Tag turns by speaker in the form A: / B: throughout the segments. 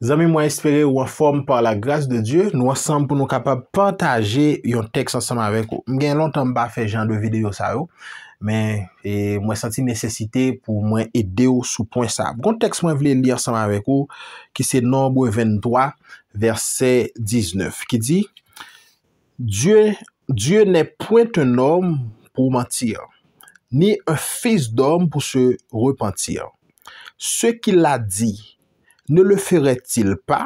A: Zami mwen espere ou anforme par la glas de Diyo, nou ansem pou nou kapab pantaje yon tekst ansem avèk ou. Mwen gen lontan mba fè jan de videyo sa ou, men e, mwen santi nesesite pou mwen ede ou sou pon sa. Kon tekst mwen vle lir ansem avèk ou, ki se nobre 23, versè 19, ki di, Diyo ne pointe un om pou mentir, ni un fils d'om pou se repentir. Se ki la di, Ne le feretil pa?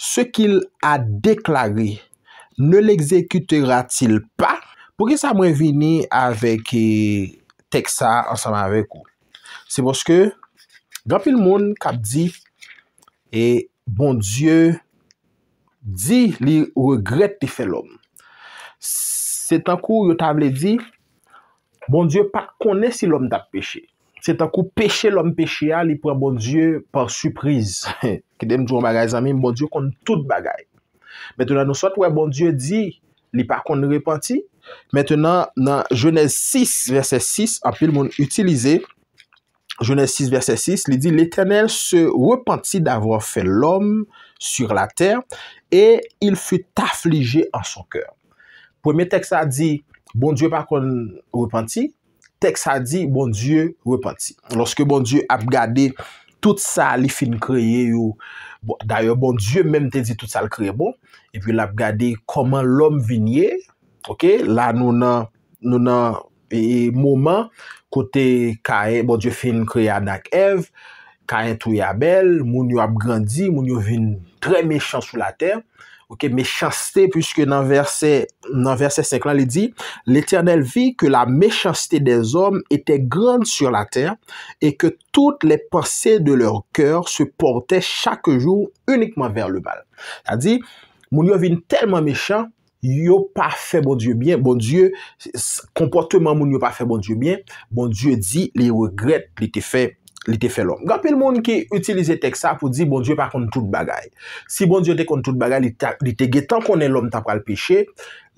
A: Se kil a deklari, ne l'exekutera til pa? Pou ki sa mwen vini avèk eh, teksa ansan avèk ou? Se boske, granpil moun kap di, e eh, bon die di li regrette fe l'om. Se tankou yo ta vle di, bon die pak kone si l'om dak peche. se tankou peche l'om pechea li pou an bon dieu pan suprise. Ki denjou an bagay zami, bon dieu kon tout bagay. Mettenan nou sot wè bon dieu di, li pa kon repenti. Mettenan nan jenèz 6 versè 6, apil moun utilize, jenèz 6 versè 6, li di l'Eternel se repenti d'avò fè l'om sur la tèr, e il fè taflige an son kèr. Pwèmè teksa di, bon dieu pa kon repenti, Tek sa di, bon Diyo repanti. Lorske bon Diyo ap gade, tout sa li fin kreye yo. Daryo, bon, bon Diyo menm te di tout sa li kreye bon. Epi, la ap gade, koman lom vinye. Ok, la nou nan, nou nan, e mouman, kote kare, bon Diyo fin kreye anak ev, kare tou yabel, moun yo ap grandi, moun yo vin tre mechant sou la terp. Ok, méchanceté, puisque dans verset, dans verset 5 là, il dit, l'Éternel vit que la méchanceté des hommes était grande sur la terre et que toutes les pensées de leur cœur se portaient chaque jour uniquement vers le mal. C'est-à-dire, mon Dieu tellement méchant, yo pas fait bon Dieu bien, bon Dieu, comportement mon yo pas fait bon Dieu bien, bon Dieu dit, les regrette, les fait li te fe lom. Gan pil moun ki utilize teksa pou di, bon diyo pa konti tout bagay. Si bon diyo te konti tout bagay, li te ge tan konen lom tap pral peche,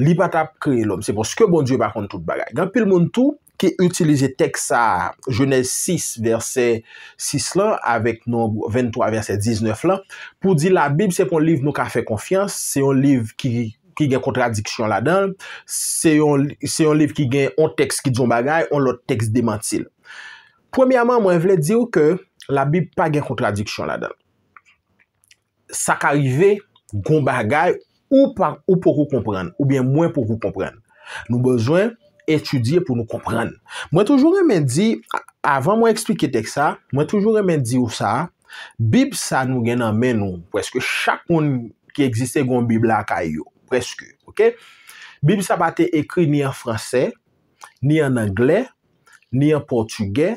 A: li pa tap kre lom. Se poske bon diyo pa konti tout bagay. Gan pil moun tou ki utilize teksa Genèse 6, verset 6 la, avèk nou 23, verset 19 la, pou di la, bib se pon liv nou ka fe konfians, se yon liv ki gen kontradiksyon la dan, se yon liv ki gen yon teks ki djon bagay, yon lot teks demantil. Premiyaman, mwen vle diyo ke la Bib pa gen kontradiksyon la dan. Sa ka rive, goun bagay ou par ou pou kou kompren, ou bien mwen pou kou kompren. Nou bezwen etudye pou nou kompren. Mwen toujou remen di, avan mwen eksplike tek sa, mwen toujou remen di ou sa, Bib sa nou gen anmen nou, preske chakoun ki egziste goun Bib la akay yo, preske. Bib sa pa te ekri ni an franse, ni an angle, ni an portugey,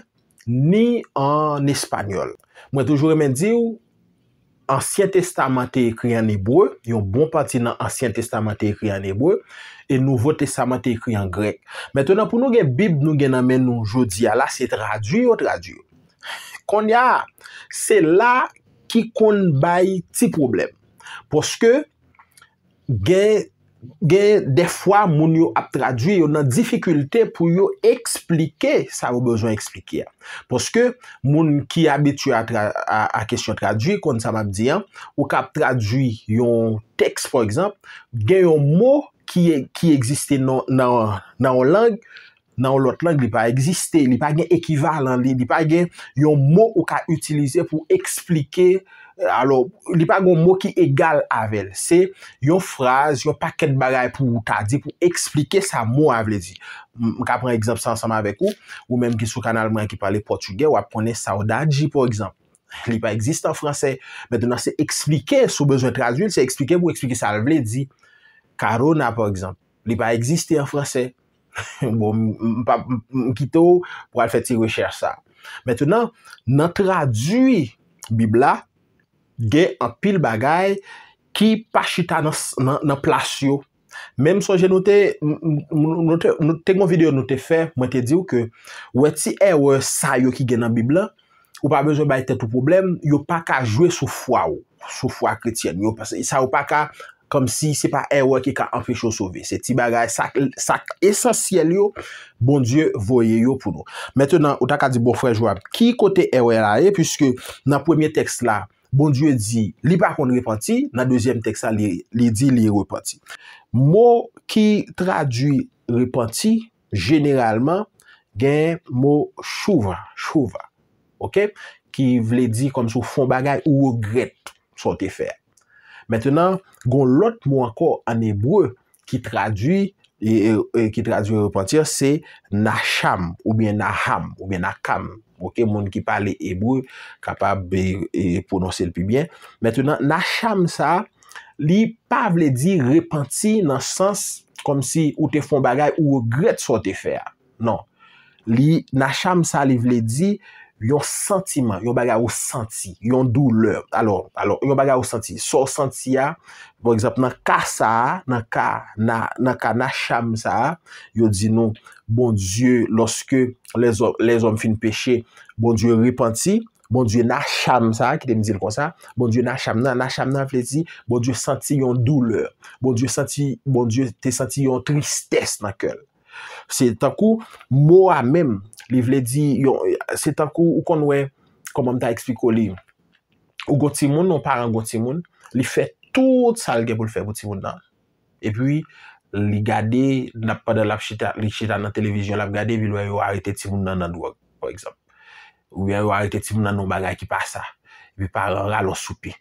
A: ni an espanyol. Mwen toujou remen di ou, ansyen testaman te ekri an ebre, yon bon pati nan ansyen testaman te ekri an ebre, e nouvo testaman te ekri an grek. Mwen tonan pou nou gen bib nou gen amen nou jodi ya la, se tradu yo tradu. Kon ya, se la ki kon bay ti problem. Poske gen testaman, gen defwa moun yo ap tradwi, yo nan difikulte pou yo eksplike, sa wou bezon eksplike. Poske moun ki abituy a kesyon tradwi, kon sa mab diyan, ou kap tradwi yon tekst, pou eksemp, gen yon mou ki eksiste nan yon lang, nan yon lot lang, di pa eksiste, di pa gen ekivalan li, di pa gen yon mou ou ka utilize pou eksplike yon mou. alo, li pa goun mou ki egal avèl. Se, yon fraz, yon paket bagay pou ta di, pou eksplike sa mou avèl di. Mk apren ekzamp sa ansama avèk ou, ou mèm ki sou kanal mwen ki pale Portugè, wap kone sa odadji, pou ekzamp. Li pa eksiste an fransè. Mètenan, se eksplike, sou bezon tradu, se eksplike pou eksplike sa avèl di. Karona, pou ekzamp. Li pa eksiste an fransè. Bon, Mk ito pou al fèti wècher sa. Mètenan, nan tradu bibla, gen an pil bagay ki pa chita nan plasyo. Mem so je note, tek mon video note fe, mwen te diyo ke, wè ti e we sa yo ki gen nan Biblia, ou pa bezoun baye tet ou problem, yo pa ka jwe sou fwa ou, sou fwa kritien. Sa ou pa ka, kom si se pa e we ki ka an fichou sou ve. Se ti bagay sak esensyel yo, Bondye voye yo pou nou. Mètè nan, ou ta kadi bo fwejwa, ki kote e we la e, pwiske nan premier tekst la, Bon diyo di, li pa kon repanti, nan deuxième teksan li di li repanti. Mo ki traduy repanti, generalman, gen mo chouva, chouva, ok? Ki vle di kon sou fon bagay ou wogret sou te fer. Mètènan, gon lot mou anko an ebreu ki traduy repanti, se na cham ou bien na ham ou bien na kam repanti. Ok, moun ki pale ebre, kapab e prononse lpi byen. Mètè nan, na cham sa, li pa vle di repenti nan sens kom si ou te fon bagay ou ou gret sou te fè a. Non, li na cham sa li vle di repenti. Yon sentiman, yon baga ou senti, yon douleur. Alors, yon baga ou senti. So, senti ya, por bon exemple, nan ka sa, nan ka, nan ka na sham sa, yo di nou, bon dieu, loske lez om fin peche, bon dieu ripanti, bon dieu na sham sa, ki te mdil kon sa, bon dieu na sham nan, na sham nan fleti, bon dieu senti yon douleur, bon dieu senti, bon dieu te senti yon tristes na kel. Se takou, mwa men, li vle di, se takou, ou kon we, kom an ta ekspiko li, ou go timoun, ou paran go timoun, li fe tout salge pou li fe go timoun nan. E pwi, li gade, napade lap chita, li chita nan televizyon lap gade, vi lwa yo harite timoun nan nan duwag, for example. Vi lwa yo harite timoun nan nou bagay ki pasa, vi e paran ralo soupe.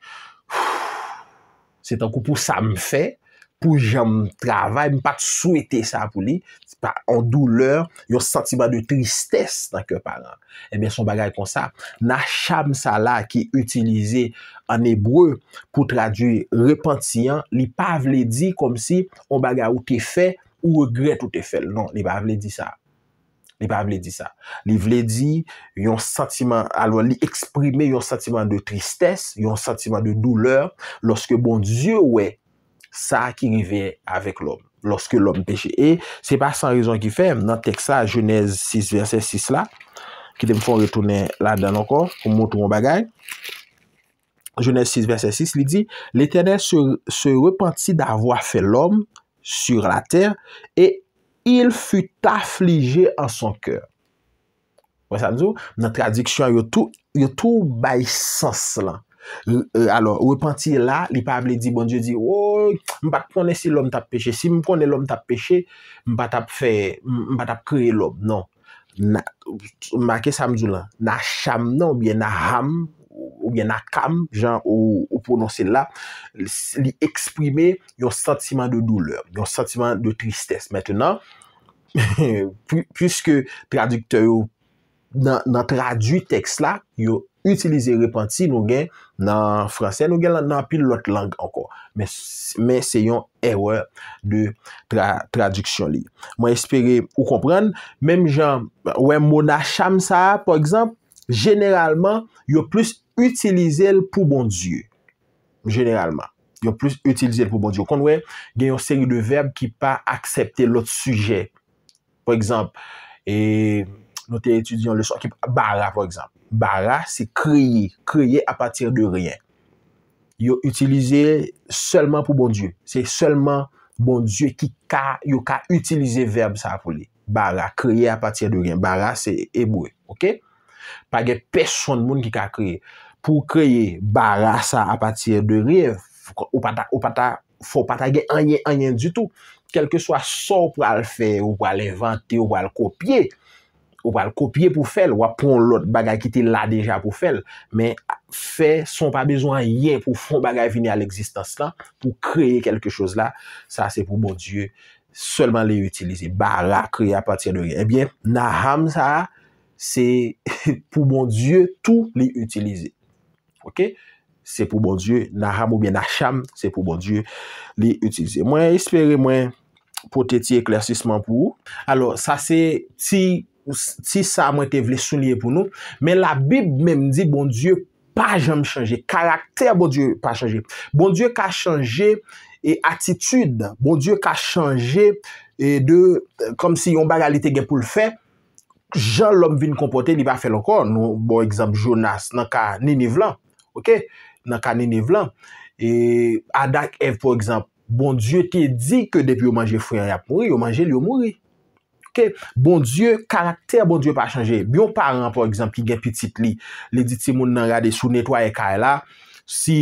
A: Se takou, pou sa mfe... pou janm travay, mi pat souwete sa pou li, an douleur, yon sentiman de tristesse nan ke paran. Emen, eh son bagay kon sa, na sham sa la ki utilize an ebreu pou tradye repentiyan, li pa vle di kom si, an bagay ou te fe, ou regret ou te fe. Non, li pa vle di sa. Li pa vle di sa. Li vle di, yon sentiman, alwa li eksprime yon sentiman de tristesse, yon sentiman de douleur, loske bonzyou wey, Sa ki nivè avèk lòm. Lòske lòm peche. E se pa san rizon ki fèm nan teksa jenèz 6 versè 6 la. Ki te mfon retounè la dan ankon. Kou mwotou mw bagay. Jenèz 6 versè 6 li di. L'Etenè se repenti d'avò fè lòm sur la tèr. E il fût aflijè an son kèr. Ouè sa mzou? Nan tradiksyon yo tou bay sens lan. Euh, alo, wepanti la, li pa avle di bon, di yo di, woy, mba kone si lom tap peche, si mba kone lom tap peche mba tap fe, mba tap kre lom, non mba ke samzou lan, na sham nan, ou bien na ham, ou bien na kam, jan, ou prononsi la li eksprime yon sentimen de douleur, yon sentimen de tristesse, mettenan puisque tradikte yo nan tradu tekst la, yo Utilize repanti nou gen nan franse, nou gen nan pil lot lang anko. Men se yon erwe de traduksyon li. Mwen espere ou kompran, menm jan, wè mwona chamsa, por eksemp, generalman, yon plus utilize l pou bon dieu. Generalman, yon plus utilize l pou bon dieu. Kon wè, gen yon seri de verbe ki pa aksepte lot suje. Por eksemp, e, nou te etudyon le son ki pa barra, por eksemp. Bara se kreyi, kreyi a patir de riyen. Yo utilize seulement pou bon dieu. Se seulement bon dieu ki ka, yo ka utilize verb sa apou li. Bara, kreyi a patir de riyen. Bara se eboui, ok? Page peson moun ki ka kreyi. Pou kreyi, bara sa a patir de riyen, fwo patage anyen anyen di tou. Kelke so a sor pou al fè, ou pou al inventé, ou pou al kopié. ou pal kopye pou fel, wap pon lot bagay ki te la deja pou fel, men fe son pa bezon yen pou fon bagay vini a l'eksistans lan, pou kreye kelke chose la, sa se pou bon Diyo, solman li utilize, ba ra kreye apatye de gen, ebyen, eh na ham sa, se pou bon Diyo, tou li utilize, ok, se pou bon Diyo, na ham oubyen na sham, se pou bon Diyo, li utilize, mwen espere mwen poteti ekler sisman pou, alo sa se ti, Si sa mwen te vle sou liye pou nou Men la bib menm di Bon dieu pa jam chanje Karakter bon dieu pa chanje Bon dieu ka chanje Et atitude Bon dieu ka chanje Et de Kom si yon bagalite gen pou l fe Jan l om vin kompote li pa fe l ankon Bon ekzamp Jonas Nan ka Ninivelan Ok Nan ka Ninivelan Et Adak Ev por ekzamp Bon dieu te di Ke depi yo manje fwe yon ap mouri Yo manje li yo mouri Ke, bon dieu, karakter bon dieu pa chanje. Bi yon paran, por ekzamp, ki gen pitit li, le di ti moun nan gade sou netwaye ka e la, si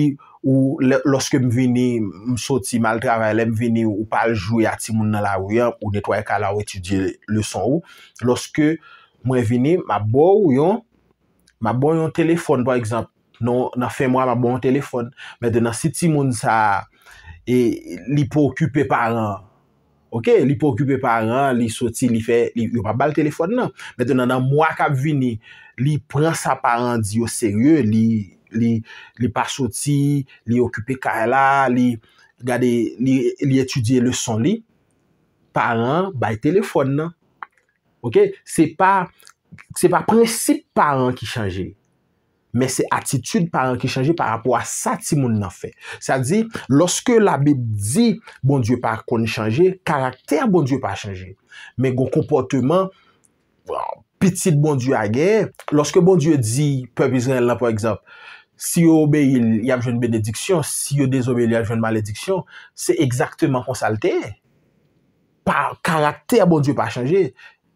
A: ou loske m vini, m soti mal travay, le m vini ou paljou ya ti moun nan la ou yon, ou netwaye ka la ou etudye le son ou, loske m wè vini, ma bou yon, ma bou yon telefon, por ekzamp, non, nan fe mwa ma bou yon telefon, me dena si ti moun sa e, li pou okupe paran, Ok, li pou okupe paran, li soti, li fè, li yon pa bal telefon nan. Mètenan, nan mwa kap vini, li pren sa paran di yo sèrye, li pa soti, li okupe kaela, li etudye lèson li, paran, bay telefon nan. Ok, se pa prensip paran ki chanje li. men se atitude paren ki chanje par apwa sa ti moun nan fe. Sa di, loske la bib di bon diyo pa koni chanje, karakter bon diyo pa chanje, men gon kompote man, pitit bon, bon diyo a gen, loske bon diyo di, pep Israel nan, si yo obeye yamjwen benediksyon, si yo dezobeye yamjwen malediksyon, se ekzakteman konsalte. Par karakter bon diyo pa chanje,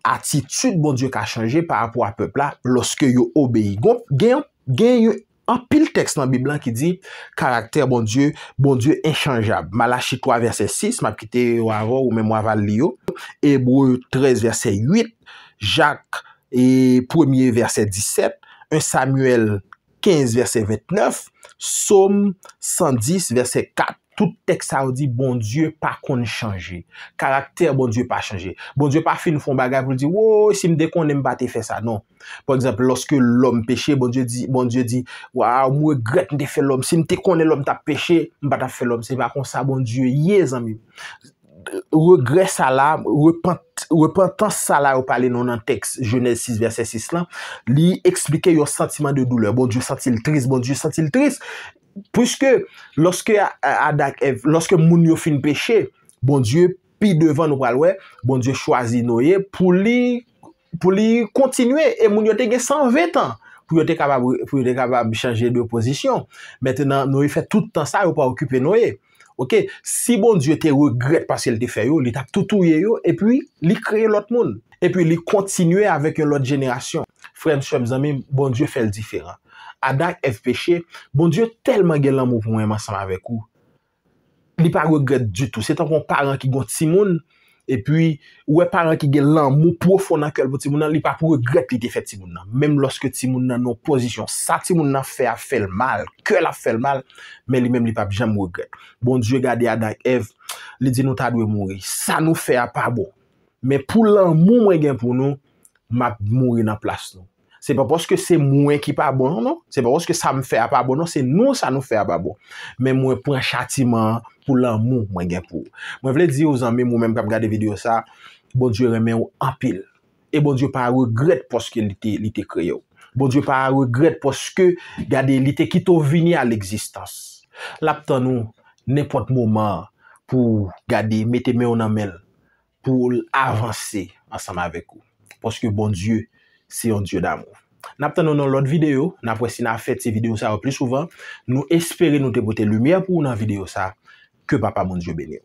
A: atitude bon diyo ka chanje par apwa pep la, loske yo obeye yon gen, Gen yon apil tekst nan Biblan ki di karakter bon dieu, bon dieu enchangeab. Malachitwa verse 6, mapkite wawo ou memwaval liyo. Ebru 13 verse 8, Jacques 1 verse 17, un Samuel 15 verse 29, Somme 110 verse 4. Tout tek sa ou di, bon die, pa kon chanje. Karakter, bon die, pa chanje. Bon die, pa fin fon bagay pou di, wou, si mde kon ne mba te fè sa, non. Po ekseple, loske lom peche, bon die di, bon die di, wou, mwe gret mde fè lom. Si mde kon ne lom ta peche, mba ta fè lom. Si mba kon sa, bon die, ye zanmi. Regret sa la, repentans sa la ou pale non nan tek, jenèz 6 versè 6 lan, li eksplike yo sentiman de douleur. Bon die, sentil tris, bon die, sentil tris. Priske, loske eh, moun yo fin peche, bon Diyo pi devan nou pralwe, bon Diyo chwazi nouye pou li kontinue. E moun yo te gen 120 an pou yo te kabab chanje de oposisyon. Mètè nan nouye fè tout tan sa, yo pa okupe nouye. Ok, si bon Diyo te regret pasil te fè yo, li tap toutouye yo, e pwi li kreye lot moun. E pwi li kontinue avèk yo lot jenerasyon. Fren chèm zami, bon Diyo fè l difèran. Adak ev peche, bon diyo telman gen lan mou pou mwen masan avek ou. Li pa regret du tout. Se tan kon paran ki gon timoun, e pi ou e paran ki gen lan mou pou ou fon na kel pou timoun nan, li pa pou regret li te fet timoun nan. Mem loske timoun nan nou pozisyon. Sa timoun nan fe a fel mal, kel a fel mal, men li mem li pa jen mou regret. Bon diyo gade adak ev, li di nou ta dwe moun ri. Sa nou fe a pa bo. Men pou lan mou mwen gen pou nou, map moun ri nan plas nou. Se pa poske se mwen ki pa bon, no? Se pa poske sa mwen fe a pa bon, no? Se nou sa nou fe a pa bon. Men mwen prechati man pou l'amou mwen gen pou. Mwen vle di ou zanmen mwen men kap gade video sa, bon djou remen ou apil. E bon djou pa regret poske li te kreyou. Bon djou pa regret poske gade li te kito vini a l'eksistans. Lap tan nou, nepot mouman pou gade mette mè ou nanmel, pou avanse ansanman avek ou. Poske bon djou... si yon Diyo d'amou. Nap tenon nou lout videyo, nap wè si na fèt se videyo sa wè pli souvan, nou espere nou te bote lumi apou nan videyo sa, ke papa moun Diyo bene.